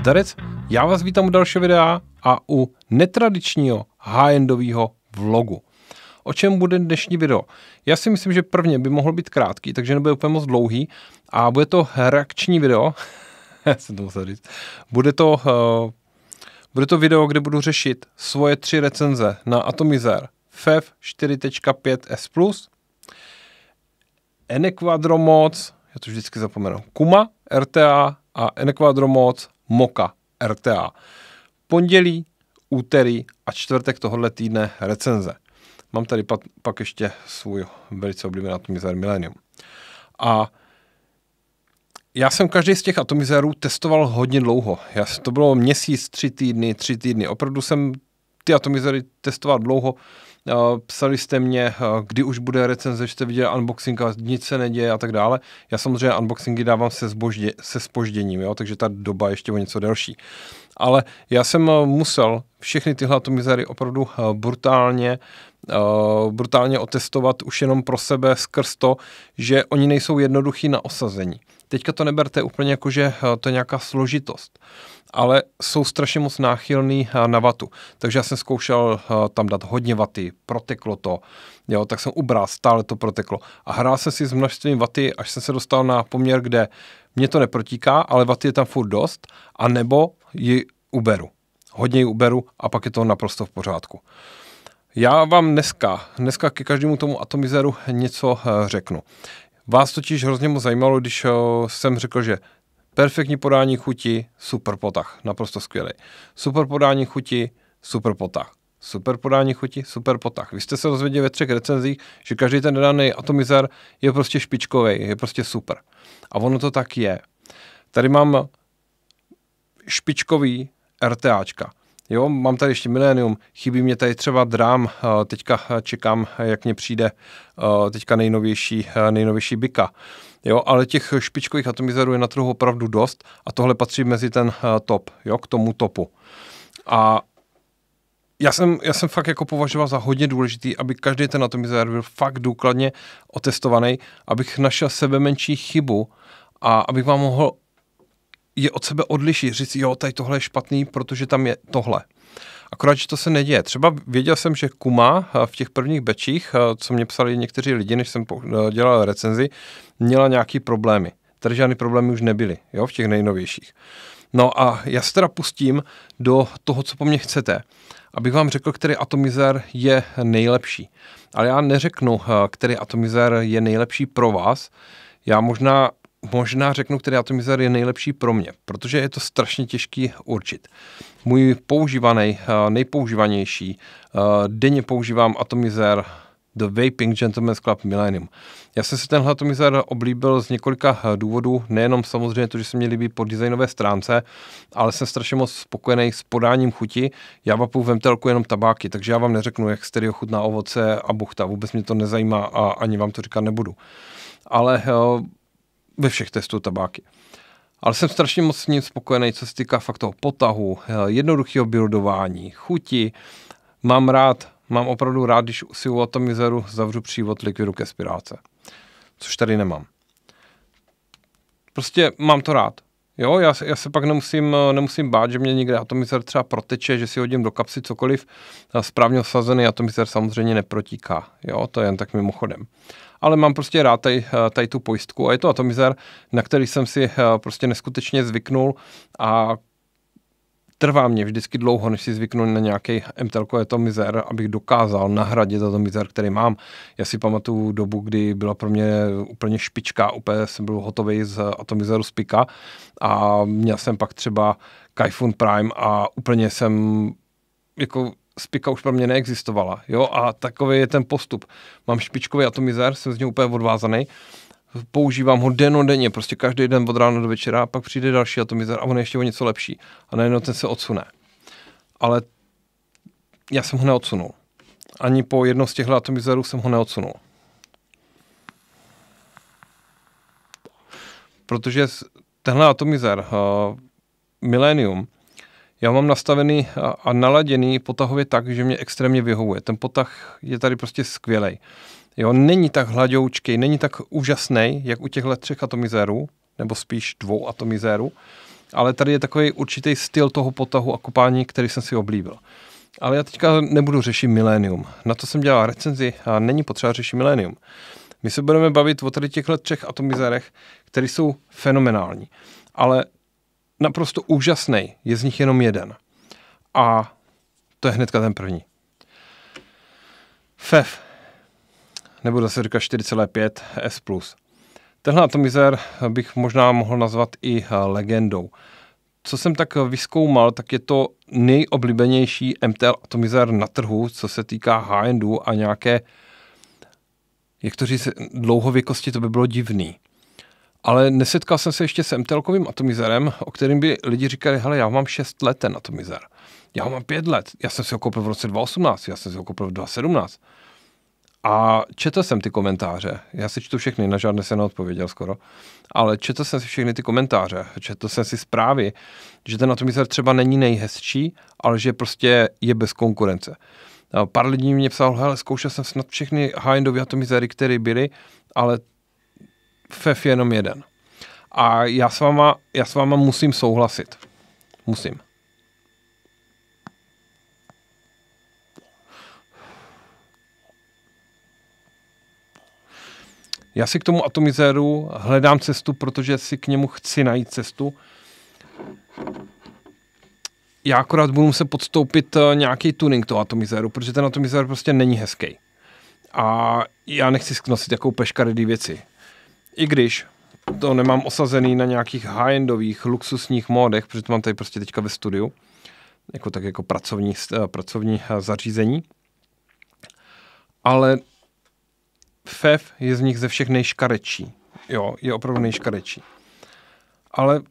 Zdarec, já vás vítám u dalšího videa a u netradičního high vlogu. O čem bude dnešní video? Já si myslím, že prvně by mohl být krátký, takže nebude úplně moc dlouhý a bude to reakční video, já jsem to musel říct, bude to, uh, bude to video, kde budu řešit svoje tři recenze na Atomizer FEV 4.5 S+, Enequadromoc, já to vždycky zapomenu, Kuma, RTA a Enequadromoc Moka RTA. Pondělí, úterý a čtvrtek tohohle týdne recenze. Mám tady pat, pak ještě svůj velice oblíbený atomizér Millennium. A já jsem každý z těch atomizérů testoval hodně dlouho. Já, to bylo měsíc, tři týdny, tři týdny. Opravdu jsem ty atomizéry testoval dlouho Eh, psali jste mě, eh, kdy už bude recenze, jste viděli unboxing a nic se neděje a tak dále. Já samozřejmě unboxingy dávám se, zboždě, se spožděním, jo, takže ta doba ještě o něco delší. Ale já jsem eh, musel všechny tyhle atomizery opravdu brutálně uh, uh, brutálně otestovat už jenom pro sebe skrz to, že oni nejsou jednoduchý na osazení. Teďka to neberte úplně jako, že eh, to je nějaká složitost, ale jsou strašně moc náchylný eh, na vatu. Takže já jsem zkoušel tam dát hodně vaty, proteklo to, jo, tak jsem ubral, stále to proteklo. A hrál jsem si s množstvím vaty, až jsem se dostal na poměr, kde mě to neprotíká, ale vaty je tam furt dost, anebo ji uberu. Hodně ji uberu a pak je to naprosto v pořádku. Já vám dneska, dneska ke každému tomu atomizeru něco eh, řeknu. Vás totiž hrozně moc zajímalo, když eh, jsem řekl, že perfektní podání chuti, super potah, naprosto skvělý. Super podání chuti, super potah. Super podání chuti, super potah. Vy jste se dozvěděli ve třech recenzích, že každý ten daný atomizer je prostě špičkový, je prostě super. A ono to tak je. Tady mám špičkový RTAčka. Jo, mám tady ještě milénium, chybí mě tady třeba drám, eh, teďka eh, čekám, jak mě přijde eh, teďka nejnovější, nejnovější Bika. Jo, ale těch špičkových atomizerů je na trhu opravdu dost a tohle patří mezi ten top, jo, k tomu topu. A já jsem, já jsem fakt jako považoval za hodně důležitý, aby každý ten atomizér byl fakt důkladně otestovaný, abych našel sebe menší chybu a abych vám mohl je od sebe odlišit, říct, jo, tady tohle je špatný, protože tam je tohle. Akorát, že to se neděje. Třeba věděl jsem, že Kuma eh, v těch prvních bečích, eh, co mě psali někteří lidi, než jsem eh, dělal recenzi, měla nějaký problémy. Tady žádné problémy už nebyly, jo, v těch nejnovějších. No a já se teda pustím do toho, co po mně chcete, abych vám řekl, který atomizér je nejlepší. Ale já neřeknu, který atomizér je nejlepší pro vás. Já možná možná řeknu, který atomizér je nejlepší pro mě, protože je to strašně těžký určit. Můj používaný, eh, nejpoužívanější, eh, denně používám atomizér The Vaping Gentleman's Club Millennium. Já jsem si tenhle atomizer oblíbil z několika eh, důvodů, nejenom samozřejmě to, že se mi líbí po designové stránce, ale jsem strašně moc spokojený s podáním chuti. Já vapu v MTLku jenom tabáky, takže já vám neřeknu, jak stereo chutná ovoce a buchta. Vůbec mě to nezajímá a ani vám to říkat nebudu. Ale ve všech testů tabáky. Ale jsem strašně moc s ním spokojený, co se týká fakt toho potahu, eh, jednoduchého buildování, chuti. Mám rád, mám opravdu rád, když si u atomizeru zavřu přívod likvidu ke spiráce. Což tady nemám. Prostě mám to rád. Jo, já, já se pak nemusím, nemusím bát, že mě někde atomizer třeba proteče, že si hodím do kapsy cokoliv. Správně osazený atomizer samozřejmě neprotíká. Jo, to je jen tak mimochodem. Ale mám prostě rád tady, tady tu pojistku a je to atomizer, na který jsem si eh, prostě neskutečně zvyknul a trvá mě vždycky dlouho, než si zvyknu na nějaký MTL atomizer, abych dokázal nahradit atomizer, který mám. Já si pamatuju dobu, kdy byla pro mě úplně špička, úplně jsem byl hotový z atomizeru z Pika a měl jsem pak třeba Kaifun Prime a úplně jsem jako spika už pro mě neexistovala. Jo? A takový je ten postup. Mám špičkový atomizer, jsem z něj úplně odvázaný používám ho den denně, prostě každý den od rána do večera, a pak přijde další atomizer a on je ještě o něco lepší. A najednou ten se odsune. Ale já jsem ho neodsunul. Ani po jednom z těchto atomizerů jsem ho neodsunul. Protože tenhle atomizer, uh, Millennium, já mám nastavený a naladěný potahově tak, že mě extrémně vyhovuje. Ten potah je tady prostě skvělý. Uh, Jo, není tak hladoučký, není tak úžasný, jak u těchto třech atomizérů, nebo spíš dvou atomizérů, ale tady je takový určitý styl toho potahu a kopání, který jsem si oblíbil. Ale já teďka nebudu řešit milénium. Na to jsem dělal recenzi a není potřeba řešit milénium. My se budeme bavit o tady těchto třech atomizérech, které jsou fenomenální. Ale naprosto úžasný je z nich jenom jeden. A to je hnedka ten první. FEF nebo zase říká 4,5 S+. Tenhle atomizer bych možná mohl nazvat i eh, legendou. Co jsem tak vyskoumal, tak je to nejoblíbenější MTL atomizer na trhu, co se týká high a nějaké, jak to říct, dlouhověkosti, to by bylo divný. Ale nesetkal jsem se ještě s MTLkovým atomizerem, o kterým by lidi říkali, hele, já mám 6 let ten atomizer. Já ho mám 5 let, já jsem si ho koupil v roce 2018, já jsem si ho koupil v 2017. A četl jsem ty komentáře. Já si čtu všechny, na žádné se neodpověděl skoro. Ale četl jsem si všechny ty komentáře, četl jsem si zprávy, že ten atomizer třeba není nejhezčí, ale že prostě je bez konkurence. Pár lidí mě psal, hele, zkoušel jsem snad všechny high-endové atomizery, které byly, ale FEF je jenom jeden. A já s, váma, já s váma musím souhlasit. Musím. Já si k tomu atomizéru hledám cestu, protože si k němu chci najít cestu. Já akorát budu muset podstoupit eh, nějaký tuning toho atomizéru, protože ten atomizér prostě není hezký. A já nechci sknosit jakou peškaredý věci. I když to nemám osazený na nějakých high-endových, luxusních módech, protože to mám tady prostě teďka ve studiu, jako tak jako pracovní, eh, pracovní eh, zařízení. Ale Fev je z nich ze všech nejškarečí. Jo, je opravdu nejškarečí. Ale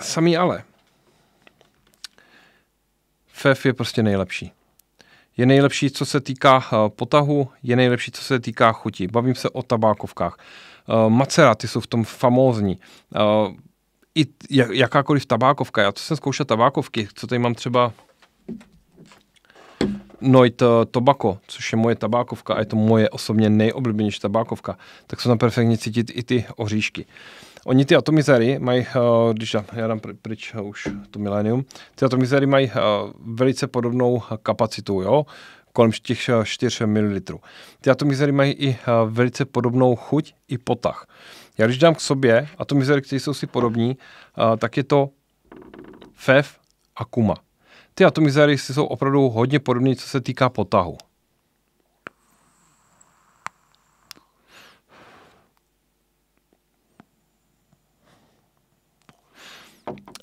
samý ale. Fev je prostě nejlepší. Je nejlepší, co se týká eh, potahu, je nejlepší, co se týká chuti. Bavím se o tabákovkách. Maceráty eh, maceraty jsou v tom famózní. Eh, i jakákoliv tabákovka. Já to jsem zkoušel tabákovky, co tady mám třeba Noit Tobacco, což je moje tabákovka a je to moje osobně nejoblíbenější tabákovka, tak jsou tam perfektně cítit i ty oříšky. Oni ty atomizery mají, eh, když já dám pryč eh, už to milénium, ty atomizery mají eh, velice podobnou kapacitu, jo, kolem těch 4 ml. Ty atomizery mají i velice podobnou chuť i potah. Já když dám k sobě atomizery, které jsou si podobní, tak je to FEV a Kuma ty atomizéry jsou opravdu hodně podobné, co se týká potahu.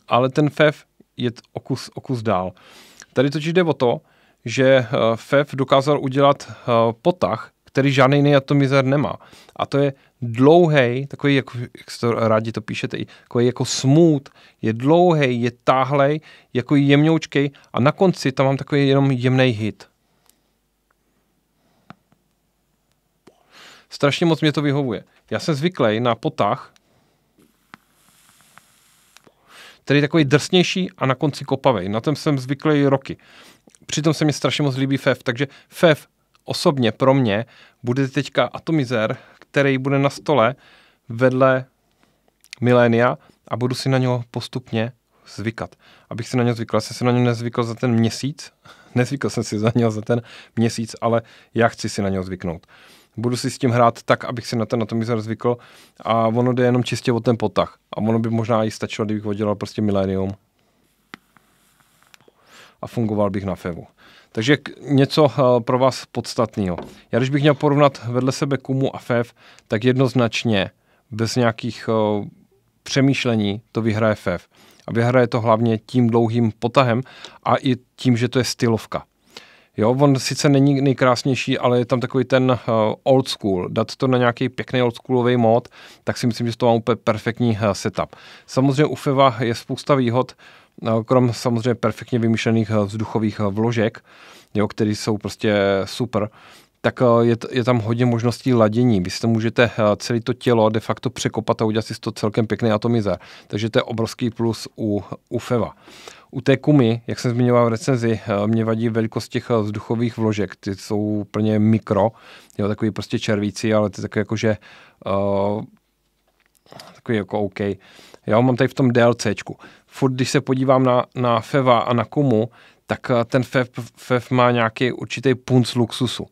Ale ten FEV je okus okus dál. Tady totiž jde o to, že eh, FEV dokázal udělat eh, potah, který žádný jiný atomizér nemá. A to je dlouhý, takový, jako, jak to rádi to píšete, jako, jako smooth, je dlouhý, je táhlej, jako jemňoučký a na konci tam mám takový jenom jemný hit. Strašně moc mě to vyhovuje. Já jsem zvyklý na potah, který je takový drsnější a na konci kopavej. Na tom jsem zvyklý roky. Přitom se mi strašně moc líbí fev, takže fev osobně pro mě bude teďka Atomizer, který bude na stole vedle milénia a budu si na něho postupně zvykat. Abych si na něj zvykl. Já jsem si na něj nezvykl za ten měsíc, nezvykl jsem si za něj za ten měsíc, ale já chci si na něj zvyknout. Budu si s tím hrát tak, abych si na ten atomizer zvykl a ono jde jenom čistě o ten potah. A ono by možná i stačilo, kdybych oddělal prostě milénium a fungoval bych na FEVu. Takže něco eh, pro vás podstatného. Já když bych měl porovnat vedle sebe Kumu a FEV, tak jednoznačně bez nějakých eh, přemýšlení to vyhraje FEV. A vyhraje to hlavně tím dlouhým potahem a i tím, že to je stylovka. Jo, on sice není nejkrásnější, ale je tam takový ten uh, old school. Dát to na nějaký pěkný old schoolový mod, tak si myslím, že to má úplně perfektní uh, setup. Samozřejmě u FEVA je spousta výhod, uh, No, krom samozřejmě perfektně vymyšlených eh, vzduchových eh, vložek, jo, které jsou prostě super, tak eh, je, je tam hodně možností ladění. Vy si to můžete celé to tělo de facto překopat a udělat si to celkem pěkný atomizer. Takže to je obrovský plus u, u FEVA. U té kumy, jak jsem zmiňoval v recenzi, mě vadí velikost těch vzduchových vložek. Ty jsou úplně mikro, jo, takový prostě červící, ale ty takové jakože uh, takový jako OK. Já ho mám tady v tom DLCčku furt, když se podívám na, na Feva a na Kumu, tak eh, ten Fev, Fev má nějaký určitý punc luxusu.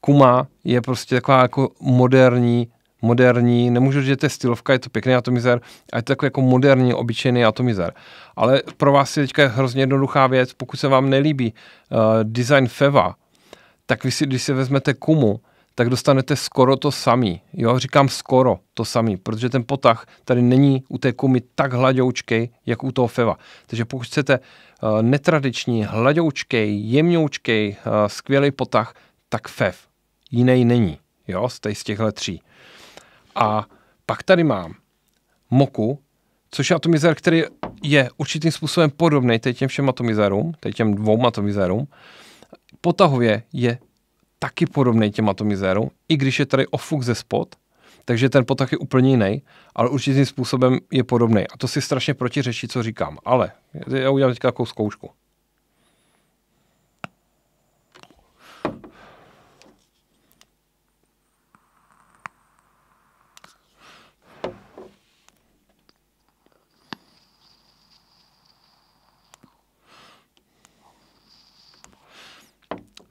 Kuma je prostě taková jako moderní, moderní, nemůžu říct, že to je stylovka, je to pěkný atomizer, ale je to takový jako moderní, obyčejný atomizer. Ale pro vás je teďka hrozně jednoduchá věc, pokud se vám nelíbí uh, design Feva, tak vy si, když si vezmete Kumu, tak dostanete skoro to samý. Jo, říkám skoro to samý, protože ten potah tady není u té kumy tak hladoučkej, jak u toho feva. Takže pokud chcete uh, netradiční, hladoučkej, jemňoučkej, uh, eh, skvělý potah, tak fev. Jiný není, jo, z, z těch tří. A pak tady mám moku, což je atomizer, který je určitým způsobem podobný těm všem atomizerům, těm dvou atomizerům. Potahově je taky podobný těm atomizérům, i když je tady ofuk ze spod, takže ten potah je úplně jiný, ale určitým způsobem je podobný. A to si strašně protiřeší, co říkám. Ale já udělám teď takovou zkoušku.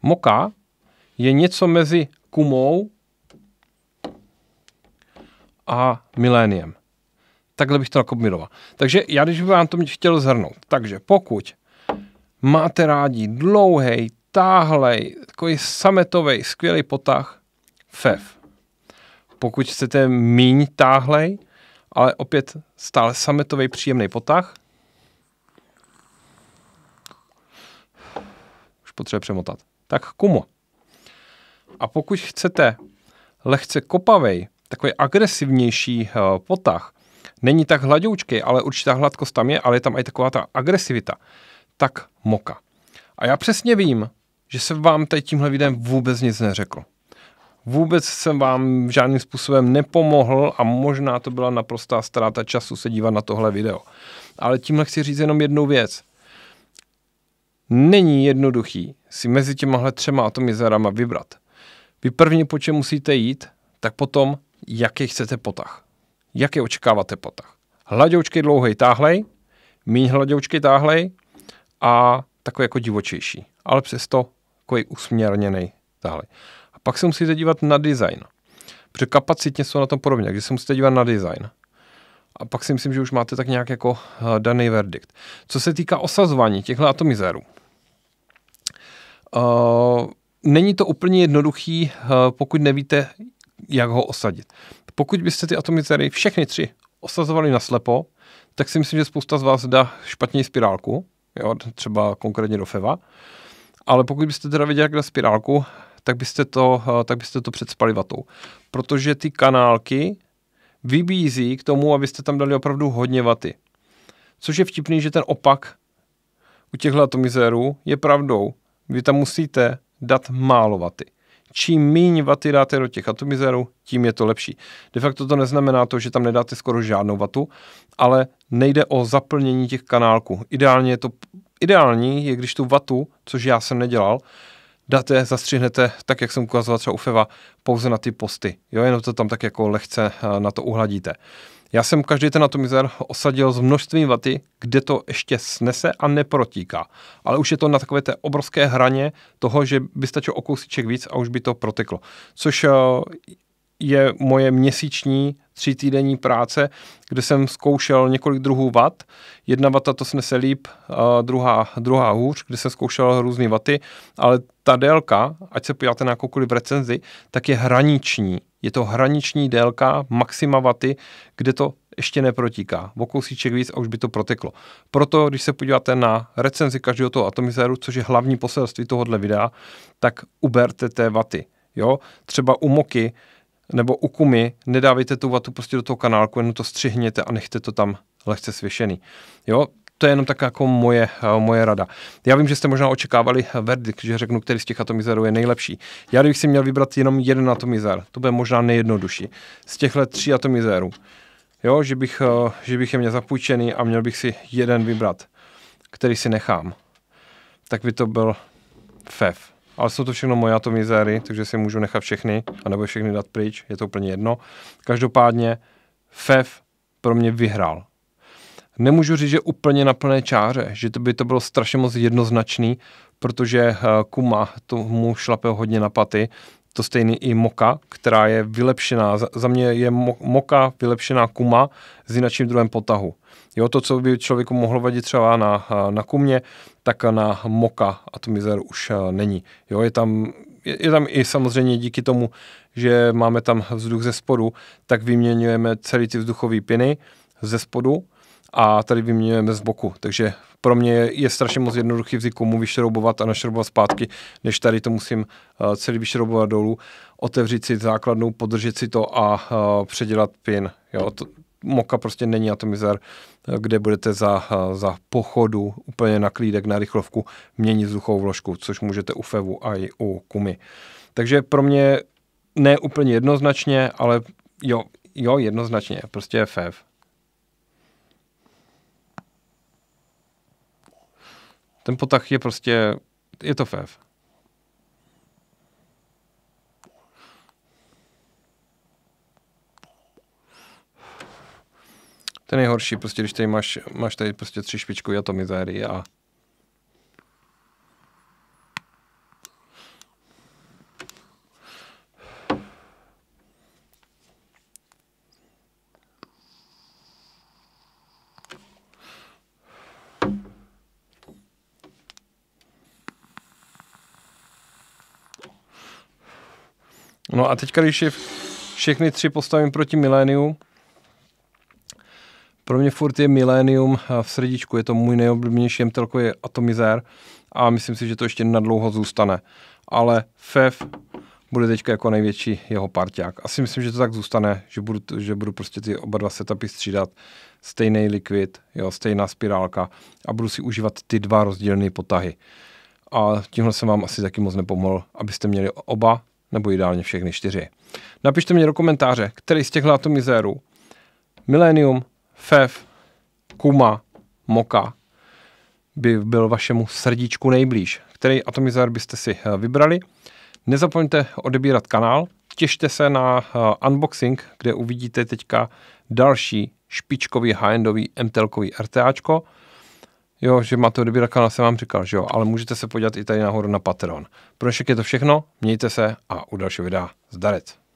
Moka je něco mezi kumou a miléniem. Takhle bych to nakombinoval. Takže já, když bych vám to chtěl zhrnout, takže pokud máte rádi dlouhý, táhlej, takový sametový, skvělý potah, FEV. Pokud chcete míň táhlej, ale opět stále sametový příjemný potah, už potřebuje přemotat. Tak kumo. A pokud chcete lehce kopavej, takový agresivnější eh, potah, není tak hladoučký, ale určitá hladkost tam je, ale je tam i taková ta agresivita, tak moka. A já přesně vím, že jsem vám teď tímhle videem vůbec nic neřekl. Vůbec jsem vám žádným způsobem nepomohl a možná to byla naprostá ztráta času se dívat na tohle video. Ale tímhle chci říct jenom jednu věc. Není jednoduchý si mezi těmahle třema atomizerama vybrat. Vy první, po čem musíte jít, tak potom, jaký chcete potah. Jaký očekáváte potah. Hladoučky dlouhej táhlej, méně hladoučky táhlej a takový jako divočejší, ale přesto takový usměrněný táhlej. A pak se musíte dívat na design. Protože kapacitně jsou na tom podobně, takže se musíte dívat na design. A pak si myslím, že už máte tak nějak jako eh, daný verdikt. Co se týká osazování těchto atomizérů, uh, není to úplně jednoduchý, eh, pokud nevíte, jak ho osadit. Pokud byste ty atomizéry všechny tři osazovali naslepo, tak si myslím, že spousta z vás dá špatně spirálku, jo, třeba konkrétně do FEVA. Ale pokud byste teda viděli, jak dá spirálku, tak byste to, eh, tak byste to předspali vatou. Protože ty kanálky vybízí k tomu, abyste tam dali opravdu hodně vaty. Což je vtipný, že ten opak u těchto atomizérů je pravdou. Vy tam musíte dat málo vaty. Čím méně vaty dáte do těch atomizerů, tím je to lepší. De facto to neznamená to, že tam nedáte skoro žádnou vatu, ale nejde o zaplnění těch kanálků. Ideálně je to, ideální je, když tu vatu, což já jsem nedělal, dáte, zastřihnete, tak jak jsem ukazoval třeba u Feva, pouze na ty posty. Jo, jenom to tam tak jako lehce eh, na to uhladíte. Já jsem každý ten atomizer osadil s množstvím vaty, kde to ještě snese a neprotíká. Ale už je to na takové té obrovské hraně toho, že by stačilo o kousíček víc a už by to proteklo. Což eh, je moje měsíční tři týdenní práce, kde jsem zkoušel několik druhů vat. Jedna vata to snese líp, eh, druhá, druhá hůř, kde jsem zkoušel různé vaty, ale ta délka, ať se podíváte na jakoukoliv recenzi, tak je hraniční je to hraniční délka maxima vaty, kde to ještě neprotíká. O kousíček víc a už by to proteklo. Proto, když se podíváte na recenzi každého toho atomizéru, což je hlavní poselství tohohle videa, tak uberte té vaty. Jo? Třeba u moky nebo u kumy nedávejte tu vatu prostě do toho kanálku, jenom to střihněte a nechte to tam lehce svěšený. Jo? to je jenom tak jako moje, eh, moje rada. Já vím, že jste možná očekávali eh, verdikt, že řeknu, který z těch atomizerů je nejlepší. Já bych si měl vybrat jenom jeden atomizer, to bude možná nejjednodušší. Z těchto tří atomizérů, jo, že bych, eh, že bych je měl zapůjčený a měl bych si jeden vybrat, který si nechám, tak by to byl FEV. Ale jsou to všechno moje atomizéry, takže si můžu nechat všechny, anebo všechny dát pryč, je to úplně jedno. Každopádně FEV pro mě vyhrál nemůžu říct, že úplně na plné čáře, že to by to bylo strašně moc jednoznačný, protože eh, Kuma tomu šlape hodně na paty, to stejný i Moka, která je vylepšená, za mě je Moka vylepšená Kuma s jinačím druhém potahu. Jo, to, co by člověku mohlo vadit třeba na, eh, na Kumě, tak na Moka a to už eh, není. Jo, je tam je, je tam i samozřejmě díky tomu, že máme tam vzduch ze spodu, tak vyměňujeme celý ty vzduchové piny ze spodu a tady vyměňujeme z boku. Takže pro mě je strašně moc jednoduchý vzít komu vyšroubovat a našroubovat zpátky, než tady to musím eh, celý vyšroubovat dolů, otevřít si základnou, podržet si to a eh, předělat pin. Jo, to, Moka prostě není atomizer, eh, kde budete za, za pochodu úplně na klídek, na rychlovku měnit vzduchovou vložku, což můžete u FEVu a i u Kumy. Takže pro mě ne úplně jednoznačně, ale jo, jo jednoznačně, prostě je FEV. Ten potah je prostě, je to fév. Ten je prostě když tady máš, máš tady prostě tři špičku a a No a teďka, když je všechny tři postavím proti miléniu, pro mě furt je milénium v srdíčku, je to můj nejoblíbenější je atomizér a myslím si, že to ještě nadlouho zůstane. Ale FEV bude teďka jako největší jeho parťák. Asi myslím, že to tak zůstane, že budu, že budu prostě ty oba dva setupy střídat, stejný likvid, jo, stejná spirálka a budu si užívat ty dva rozdílné potahy. A tímhle jsem vám asi taky moc nepomohl, abyste měli oba nebo ideálně všechny čtyři. Napište mi do komentáře, který z těchto atomizérů Millennium, FEV, Kuma, Moka by byl vašemu srdíčku nejblíž. Který atomizér byste si eh, vybrali? Nezapomeňte odebírat kanál, těšte se na eh, unboxing, kde uvidíte teďka další špičkový high-endový MTLkový RTAčko, Jo, že máte odebírat kanál, jsem vám říkal, že jo, ale můžete se podívat i tady nahoru na Patreon. Pro je to všechno, mějte se a u dalšího videa zdarec.